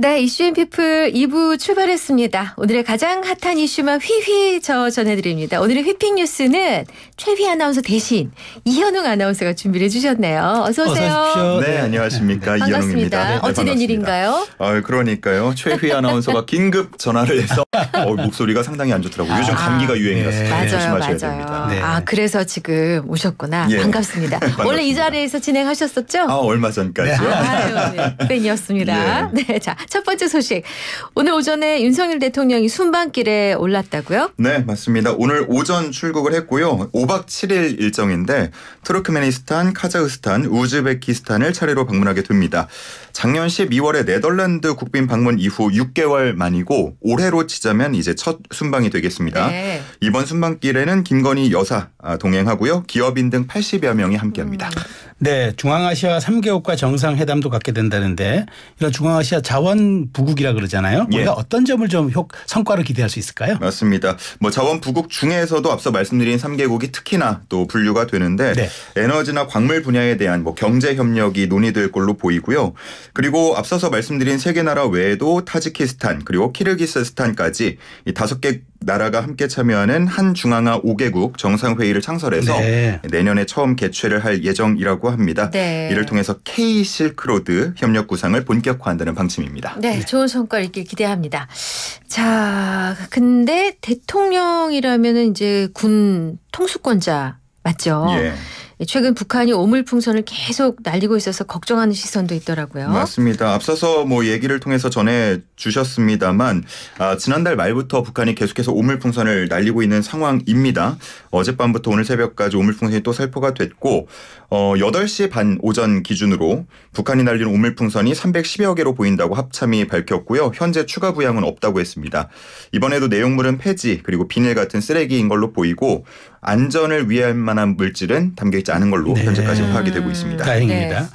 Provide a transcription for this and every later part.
네, 이슈앤피플 2부 출발했습니다. 오늘의 가장 핫한 이슈만 휘휘 저 전해드립니다. 오늘의 휘핑 뉴스는 최휘 아나운서 대신 이현웅 아나운서가 준비를 해주셨네요. 어서 오세요. 어서 네, 네, 안녕하십니까 이현웅입니다. 네, 어찌된 일인가요? 아, 그러니까요. 최휘 아나운서가 긴급 전화를 해서 어, 목소리가 상당히 안 좋더라고요. 요즘 아, 감기가 유행이라서 네. 조심하셔야 맞아요. 됩니다. 네. 아, 그래서 지금 오셨구나. 예. 반갑습니다. 반갑습니다. 원래 이 자리에서 진행하셨었죠? 아, 얼마 전까지요. 아, 팬이었습니다. 예. 네, 자. 첫 번째 소식. 오늘 오전에 윤석열 대통령이 순방길에 올랐다고요? 네, 맞습니다. 오늘 오전 출국을 했고요. 5박 7일 일정인데 트루크메니스탄, 카자흐스탄, 우즈베키스탄을 차례로 방문하게 됩니다. 작년 12월에 네덜란드 국빈 방문 이후 6개월 만이고 올해로 치자면 이제 첫 순방이 되겠습니다. 네. 이번 순방길에는 김건희 여사 아, 동행하고요. 기업인 등 80여 명이 함께합니다. 음. 네, 중앙아시아 3개국과 정상회담도 갖게 된다는데 이런 중앙아시아 자원 부국이라 그러잖아요. 우리가 예. 어떤 점을 좀 효, 성과를 기대할 수 있을까요? 맞습니다. 뭐 자원 부국 중에서도 앞서 말씀드린 3개국이 특히나 또 분류가 되는데 네. 에너지나 광물 분야에 대한 뭐 경제 협력이 논의될 걸로 보이고요. 그리고 앞서서 말씀드린 세 개 나라 외에도 타지키스탄 그리고 키르기스스탄까지 이 다섯 개 나라가 함께 참여하는 한중앙아 5개국 정상회의를 창설해서 네. 내년에 처음 개최를 할 예정이라고 합니다. 네. 이를 통해서 K 실크로드 협력 구상을 본격화한다는 방침입니다. 네, 네. 좋은 성과 있길 기대합니다. 자, 근데 대통령이라면은 이제 군 통수권자 맞죠? 예. 예, 최근 북한이 오물풍선을 계속 날리고 있어서 걱정하는 시선도 있더라고요. 맞습니다. 앞서서 뭐 얘기를 통해서 전해 주셨습니다만 아, 지난달 말부터 북한이 계속해서 오물풍선을 날리고 있는 상황입니다. 어젯밤부터 오늘 새벽까지 오물풍선이 또 살포가 됐고 어, 8시 반 오전 기준으로 북한이 날린 오물풍선이 310여 개로 보인다고 합참이 밝혔고요. 현재 추가 부양은 없다고 했습니다. 이번에도 내용물은 폐지 그리고 비닐 같은 쓰레기인 걸로 보이고 안전을 위할 만한 물질은 담겨 있지 않은 걸로 네. 현재까지 파악이 되고 있습니다. 다행입니다. 네.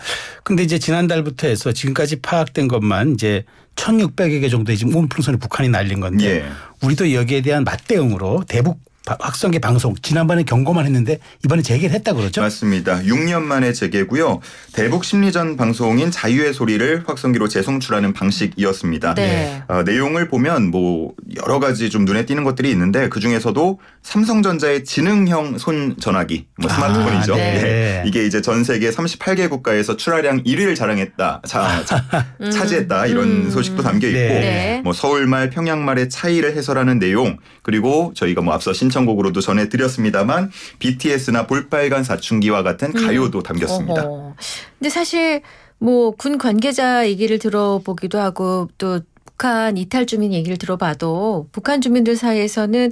근데 이제 지난달부터 해서 지금까지 파악된 것만 이제 1,600여 개 정도의 지금 온풍선을 북한이 날린 건데 예. 우리도 여기에 대한 맞대응으로 대북 확성기 방송 지난번에 경고만 했는데 이번에 재개를 했다 그러죠? 맞습니다. 6년 만에 재개고요. 대북 심리전 방송인 자유의 소리를 확성기로 재송출하는 방식이었습니다. 네. 어, 내용을 보면 뭐 여러 가지 좀 눈에 띄는 것들이 있는데 그 중에서도 삼성전자의 지능형 손 전화기, 뭐 아, 스마트폰이죠. 아, 네. 네. 이게 이제 전 세계 38개 국가에서 출하량 1위를 자랑했다, 자, 자, 음. 차지했다 이런 음. 소식도 담겨 있고, 네. 네. 뭐 서울말, 평양말의 차이를 해설하는 내용 그리고 저희가 뭐 앞서 신 신청곡으로도 전해드렸습니다만 BTS나 볼빨간 사춘기와 같은 음. 가요도 음. 담겼습니다. 어허. 근데 사실 뭐 군 관계자 얘기를 들어보기도 하고 또 북한 이탈 주민 얘기를 들어봐도 북한 주민들 사이에서는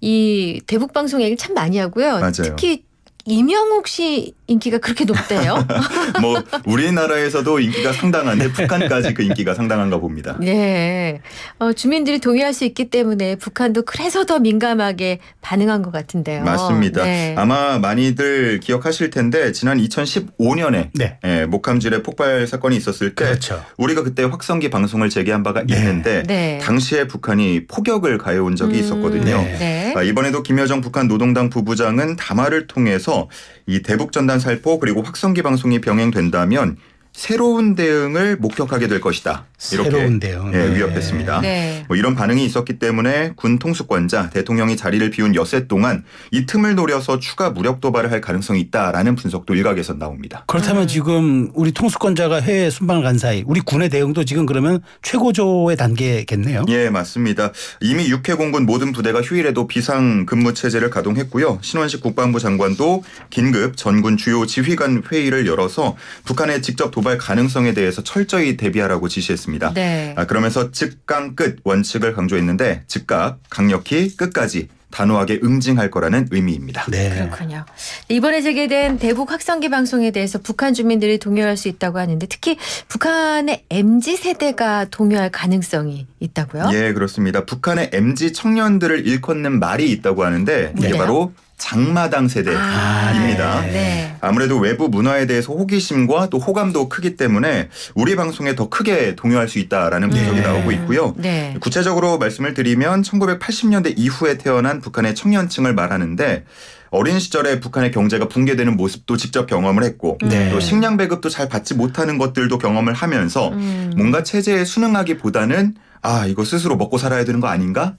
이 대북 방송 얘기를 참 많이 하고요. 맞아요. 특히 이명옥 씨 인기가 그렇게 높대요? 뭐 우리나라에서도 인기가 상당한데 북한까지 그 인기가 상당한가 봅니다. 네, 어, 주민들이 동의할 수 있기 때문에 북한도 그래서 더 민감하게 반응한 것 같은데요. 맞습니다. 네. 아마 많이들 기억하실 텐데 지난 2015년에 네. 예, 목함질의 폭발 사건이 있었을 때 그렇죠. 우리가 그때 확성기 방송을 재개한 바가 네. 있는데 네. 당시에 북한이 폭격을 가해온 적이 음, 있었거든요. 네. 네. 아, 이번에도 김여정 북한 노동당 부부장은 담화를 통해서 이 대북 전단 살포 그리고 확성기 방송이 병행된다면 새로운 대응을 목격하게 될 것이다. 이렇게 새로운 대응. 예, 네. 위협했습니다. 네. 뭐 이런 반응이 있었기 때문에 군 통수권자 대통령이 자리를 비운 엿새 동안 이 틈을 노려서 추가 무력 도발을 할 가능성이 있다라는 분석도 일각에서 나옵니다. 그렇다면 음. 지금 우리 통수권자가 해외 순방을 간 사이 우리 군의 대응도 지금 그러면 최고조의 단계겠네요. 예, 맞습니다. 이미 육해공군 모든 부대가 휴일에도 비상 근무 체제를 가동했고요. 신원식 국방부 장관도 긴급 전군 주요 지휘관 회의를 열어서 북한에 직접 도발 정말 가능성에 대해서 철저히 대비하라고 지시했습니다. 네. 아, 그러면서 즉강 끝 원칙을 강조했는데 즉각 강력히 끝까지 단호하게 응징할 거라는 의미입니다. 네. 그렇군요. 이번에 재개된 대북 확성기 방송에 대해서 북한 주민들이 동요할 수 있다고 하는데 특히 북한의 MZ 세대가 동요할 가능성이 있다고요? 예, 그렇습니다. 북한의 MZ 청년들을 일컫는 말이 있다고 하는데 이게 네. 바로 장마당 세대입니다. 아, 네. 네. 아무래도 외부 문화에 대해서 호기심과 또 호감도 크기 때문에 우리 방송에 더 크게 동요할 수 있다라는 분석이 네. 나오고 있고요. 네. 구체적으로 말씀을 드리면 1980년대 이후에 태어난 북한의 청년층을 말하는데 어린 시절에 북한의 경제가 붕괴되는 모습도 직접 경험을 했고 네. 또 식량 배급도 잘 받지 못하는 것들도 경험을 하면서 음. 뭔가 체제에 순응하기보다는 아 이거 스스로 먹고 살아야 되는 거 아닌가라는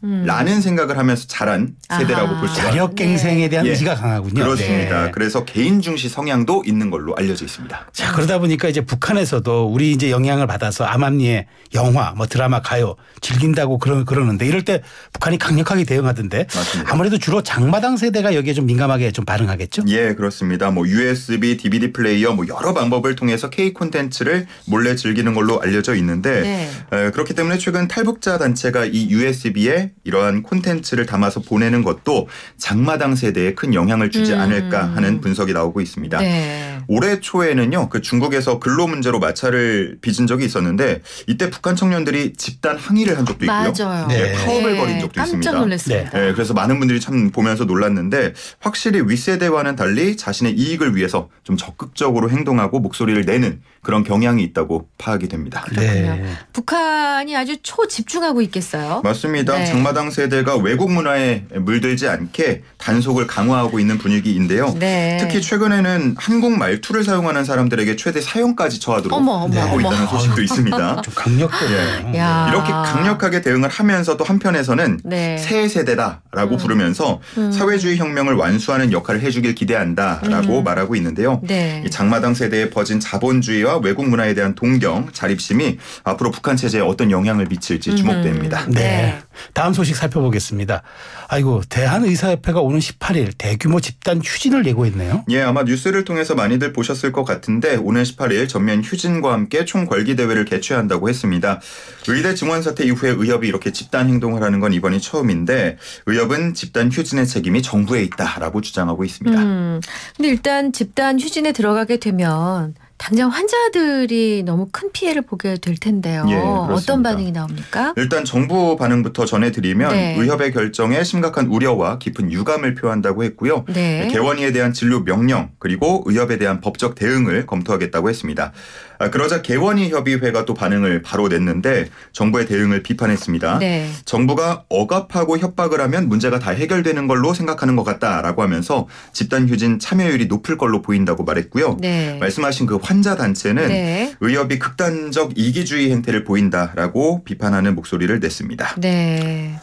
음. 생각을 하면서 자란 세대라고 볼수 있습니다. 자력갱생에 대한 네. 의지가 강하군요. 그렇습니다. 네. 그래서 개인 중시 성향도 있는 걸로 알려져 있습니다. 자 그러다 보니까 이제 북한에서도 우리 이제 영향을 받아서 암암리에 영화, 뭐 드라마, 가요 즐긴다고 그러, 그러는데 이럴 때 북한이 강력하게 대응하던데 맞습니다. 아무래도 주로 장마당 세대가 여기에 좀 민감하게 좀 반응하겠죠? 예 그렇습니다. 뭐 USB, DVD 플레이어 뭐 여러 방법을 통해서 K 콘텐츠를 몰래 즐기는 걸로 알려져 있는데 네. 에, 그렇기 때문에 최근 탈북자 단체가 이 USB에 이러한 콘텐츠를 담아서 보내는 것도 장마당 세대에 큰 영향을 주지 음. 않을까 하는 분석이 나오고 있습니다. 네. 올해 초에는요, 그 중국에서 근로 문제로 마찰을 빚은 적이 있었는데 이때 북한 청년들이 집단 항의를 한 적도 있고요. 맞아요. 네. 네. 파업을 네. 벌인 적도 깜짝 있습니다. 깜짝 놀랐습니다. 네. 그래서 많은 분들이 참 보면서 놀랐는데 확실히 위세대와는 달리 자신의 이익을 위해서 좀 적극적으로 행동하고 목소리를 내는 그런 경향이 있다고 파악이 됩니다. 그렇군요. 네. 북한이 아주 초 하고 집중하고 있겠어요. 맞습니다. 네. 장마당 세대가 외국 문화에 물들지 않게 단속을 강화하고 있는 분위기인데요. 네. 특히 최근에는 한국 말투를 사용하는 사람들에게 최대 사용까지 처하도록 어머, 어머, 하고 어머. 있다는 소식도 있습니다. 좀강력하요 예. 야. 이렇게 강력하게 대응을 하면서도 한편에서는 네. 새 세대다라고 음. 부르면서 음. 사회주의 혁명을 완수하는 역할을 해주길 기대한다라고 음. 말하고 있는데요. 네. 이 장마당 세대에 퍼진 자본주의와 외국 문화에 대한 동경, 자립심이 앞으로 북한 체제에 어떤 영향을 미칠 있을지 주목됩니다. 음. 네. 네. 다음 소식 살펴보겠습니다. 아이고 대한의사협회가 오는 18일 대규모 집단 휴진을 예고했네요. 예, 아마 뉴스를 통해서 많이들 보셨을 것 같은데 오는 18일 전면 휴진과 함께 총궐기 대회를 개최한다고 했습니다. 의대 증원 사태 이후에 의협이 이렇게 집단 행동을 하는 건 이번이 처음인데 의협은 집단 휴진의 책임이 정부에 있다라고 주장하고 있습니다. 음, 근데 일단 집단 휴진에 들어가게 되면 당장 환자들이 너무 큰 피해를 보게 될 텐데요. 예, 어떤 반응이 나옵니까? 일단 정부 반응부터 전해드리면 네. 의협의 결정에 심각한 우려와 깊은 유감을 표한다고 했고요. 네. 네 개원이에 대한 진료 명령 그리고 의협에 대한 법적 대응을 검토하겠다고 했습니다. 아, 그러자 개원이 협의회가 또 반응을 바로 냈는데 정부의 대응을 비판했습니다. 네. 정부가 억압하고 협박을 하면 문제가 다 해결되는 걸로 생각하는 것 같다라고 하면서 집단 휴진 참여율이 높을 걸로 보인다고 말했고요. 네. 말씀하신 그 환자 단체는 네. 의협이 극단적 이기주의 행태를 보인다라고 비판하는 목소리를 냈습니다. 네.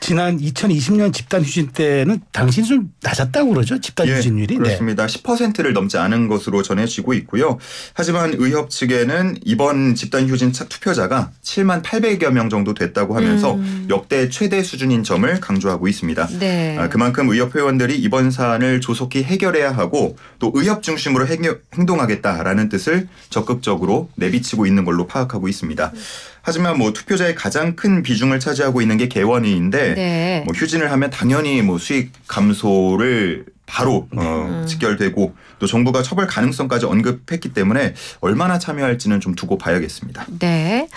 지난 2020년 집단 휴진 때는 당신 좀 낮았다고 그러죠 집단 예, 휴진율이 네. 그렇습니다. 네. 10%를 넘지 않은 것으로 전해지고 있고요. 하지만 의협 측에는 이번 집단 휴진 투표자가 7만 800여 명 정도 됐다고 하면서 음. 역대 최대 수준인 점을 강조하고 있습니다. 네. 아, 그만큼 의협 회원들이 이번 사안을 조속히 해결해야 하고 또 의협 중심으로 행동하겠다라는 뜻을 적극적으로 내비치고 있는 걸로 파악하고 있습니다. 음. 하지만 뭐 투표자의 가장 큰 비중을 차지하고 있는 게 개원이인데 네. 뭐 휴진을 하면 당연히 뭐 수익 감소를 바로 어, 음. 음. 직결되고 또 정부가 처벌 가능성까지 언급했기 때문에 얼마나 참여할지는 좀 두고 봐야겠습니다. 네.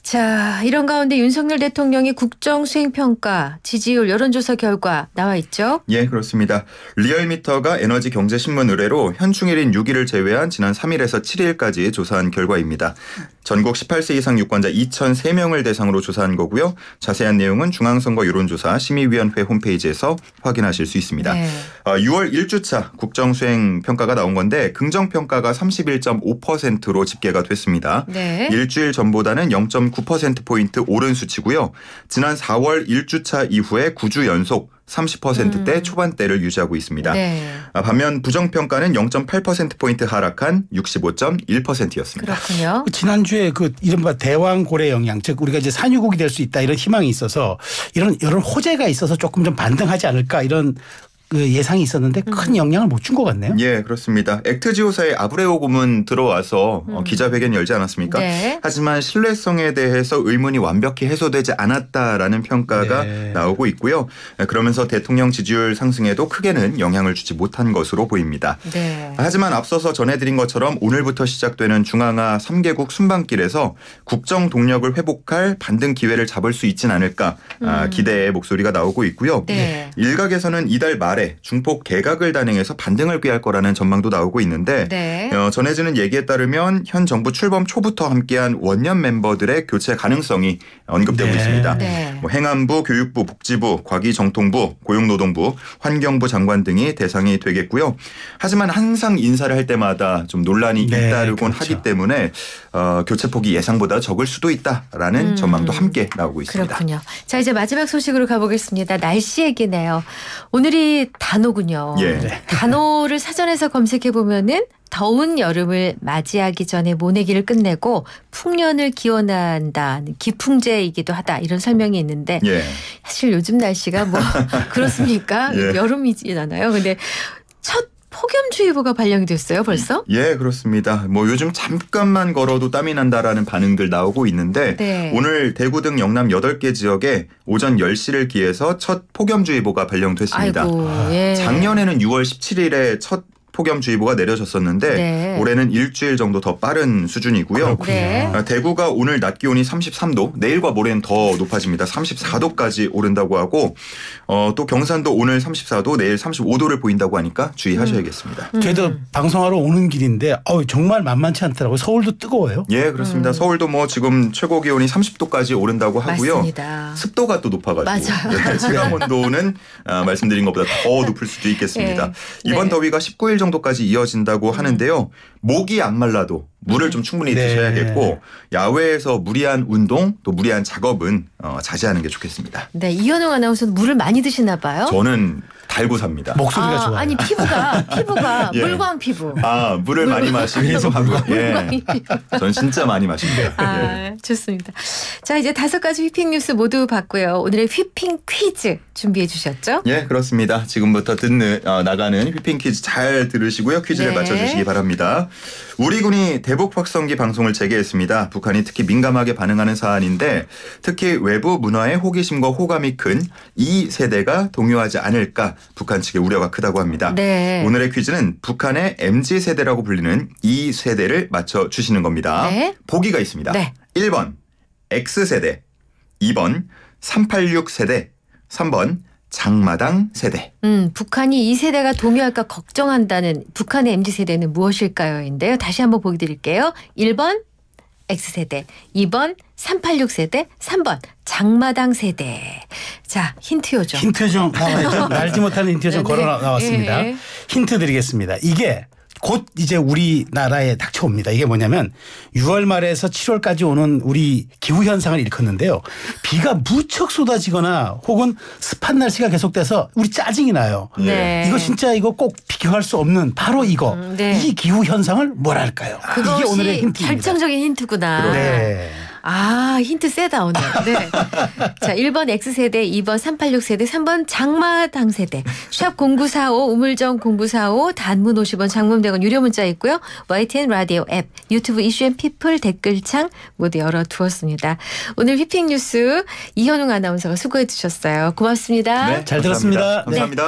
자, 이런 가운데 윤석열 대통령의 국정 수행 평가, 지지율 여론조사 결과 나와 있죠? 예, 그렇습니다. 리얼미터가 에너지 경제 신문 의뢰로 현충일인 6일을 제외한 지난 3일에서 7일까지 조사한 결과입니다. 전국 18세 이상 유권자 2,003명을 대상으로 조사한 거고요. 자세한 내용은 중앙선거 여론조사 심의위원회 홈페이지에서 확인하실 수 있습니다. 네. 6월 아, 1주차 국정수행 평가가 나온 건데 긍정평가가 31.5%로 집계가 됐습니다. 네. 일주일 전보다는 0.9%포인트 오른 수치고요. 지난 4월 1주차 이후에 9주 연속 30%대 음. 초반대를 유지하고 있습니다. 네. 아, 반면 부정평가는 0.8%포인트 하락한 65.1%였습니다. 그렇군요. 그 지난주에 그 이른바 대왕고래 영향, 즉 우리가 이제 산유국이 될 수 있다 이런 희망이 있어서 이런, 여러 호재가 있어서 조금 좀 반등하지 않을까 이런 그 예상이 있었는데 음. 큰 영향을 못 준 것 같네요. 예, 그렇습니다. 액트지오사의 아브레오 고문 들어와서 어, 음. 기자회견 열지 않았습니까? 네. 하지만 신뢰성에 대해서 의문이 완벽히 해소되지 않았다라는 평가가 네. 나오고 있고요. 예, 그러면서 대통령 지지율 상승에도 크게는 영향을 주지 못한 것으로 보입니다. 네. 하지만 앞서서 전해드린 것처럼 오늘부터 시작되는 중앙아 3개국 순방길에서 국정 동력을 회복할 반등 기회를 잡을 수 있진 않을까 아, 음. 기대의 목소리가 나오고 있고요. 네. 일각에서는 이달 말 아래 중폭 개각을 단행해서 반등을 꾀할 거라는 전망도 나오고 있는데 네. 어, 전해지는 얘기에 따르면 현 정부 출범 초부터 함께한 원년 멤버들의 교체 가능성이 언급되고 네. 있습니다. 네. 뭐 행안부, 교육부, 복지부, 과기정통부, 고용노동부, 환경부 장관 등이 대상이 되겠고요. 하지만 항상 인사를 할 때마다 좀 논란이 네, 잇따르곤 그렇죠. 하기 때문에 어, 교체폭이 예상보다 적을 수도 있다라는 음. 전망도 함께 나오고 있습니다. 그렇군요. 자 이제 마지막 소식으로 가보겠습니다. 날씨 얘기네요. 오늘이 단호군요. 예. 네. 단호를 사전에서 검색해 보면은 더운 여름을 맞이하기 전에 모내기를 끝내고 풍년을 기원한다, 기풍제이기도 하다 이런 설명이 있는데 예. 사실 요즘 날씨가 뭐 그렇습니까? 예. 여름이지않아요 근데 첫 폭염주의보가 발령이 됐어요, 벌써? 예, 그렇습니다. 뭐 요즘 잠깐만 걸어도 땀이 난다라는 반응들 나오고 있는데 네. 오늘 대구 등 영남 8개 지역에 오전 10시를 기해서 첫 폭염주의보가 발령됐습니다. 아이고, 예. 작년에는 6월 17일에 첫 폭염주의보가 내려졌었는데 네. 올해는 일주일 정도 더 빠른 수준이고요. 네. 아, 대구가 오늘 낮 기온이 33도, 내일과 모레는 더 높아집니다. 34도까지 오른다고 하고 어, 또 경산도 오늘 34도, 내일 35도를 보인다고 하니까 주의하셔야겠습니다. 음. 저희도 음. 방송하러 오는 길인데 어, 정말 만만치 않더라고요. 서울도 뜨거워요. 예, 그렇습니다. 음. 서울도 뭐 지금 최고 기온이 30도까지 오른다고 하고요. 맞습니다. 습도가 또 높아가지고 네, 체감 온도는 아, 말씀드린 것보다 더 높을 수도 있겠습니다. 예. 네. 이번 더위가 19일 정도 정도까지 이어진다고 하는데요. 목이 안 말라도 물을 좀 충분히 네. 드셔야겠고 야외에서 무리한 운동 또 무리한 작업은 어, 자제하는 게 좋겠습니다. 네, 이현웅 아나운서는 물을 많이 드시나 봐요. 저는 달고 삽니다. 목소리가 아, 좋아요. 아니 피부가 피부가 예. 물광 피부. 아 물을 많이 마시면서 하고. 예. 전 진짜 많이 마십니다. 아, 예. 좋습니다. 자 이제 다섯 가지 휘핑 뉴스 모두 봤고요. 오늘의 휘핑 퀴즈 준비해 주셨죠? 예 그렇습니다. 지금부터 듣는 어, 나가는 휘핑 퀴즈 잘 들으시고요. 퀴즈를 네. 맞춰주시기 바랍니다. 우리 군이 대북 확성기 방송을 재개했습니다. 북한이 특히 민감하게 반응하는 사안인데 특히 외부 문화의 호기심과 호감이 큰 이 세대가 동요하지 않을까 북한 측의 우려가 크다고 합니다. 네. 오늘의 퀴즈는 북한의 MZ 세대라고 불리는 이 세대를 맞춰 주시는 겁니다. 네. 보기가 있습니다. 네. 1번 X 세대, 2번 386 세대, 3번 장마당 세대. 음, 북한이 이 세대가 동요할까 걱정한다는 북한의 MZ 세대는 무엇일까요?인데요. 다시 한번 보기 드릴게요. 1번 X세대, 2번 386 세대, 3번 장마당 세대. 자, 힌트 요정. 힌트 좀 아, 네. 알지 못하는 힌트 요정 네, 네. 걸어 나왔습니다. 예, 예. 힌트 드리겠습니다. 이게 곧 이제 우리나라에 닥쳐옵니다. 이게 뭐냐면 6월 말에서 7월까지 오는 우리 기후 현상을 일컫는데요. 비가 무척 쏟아지거나 혹은 습한 날씨가 계속돼서 우리 짜증이 나요. 네. 이거 진짜 이거 꼭 비교할 수 없는 바로 이거. 음, 네. 이 기후 현상을 뭐랄까요? 이게 오늘의 힌트입니다. 결정적인 힌트구나. 네. 아, 힌트 세다 오늘. 네. 자, 1번 X세대, 2번 386세대, 3번 장마당 세대. 샵 0945, 우물정 0945, 단문 50원, 장문 100원 유료 문자 있고요. YTN 라디오 앱, 유튜브 이슈앤 피플 댓글창 모두 열어 두었습니다. 오늘 휘핑 뉴스 이현웅 아나운서가 수고해 주셨어요. 고맙습니다. 네, 잘 감사합니다. 들었습니다. 감사합니다. 네.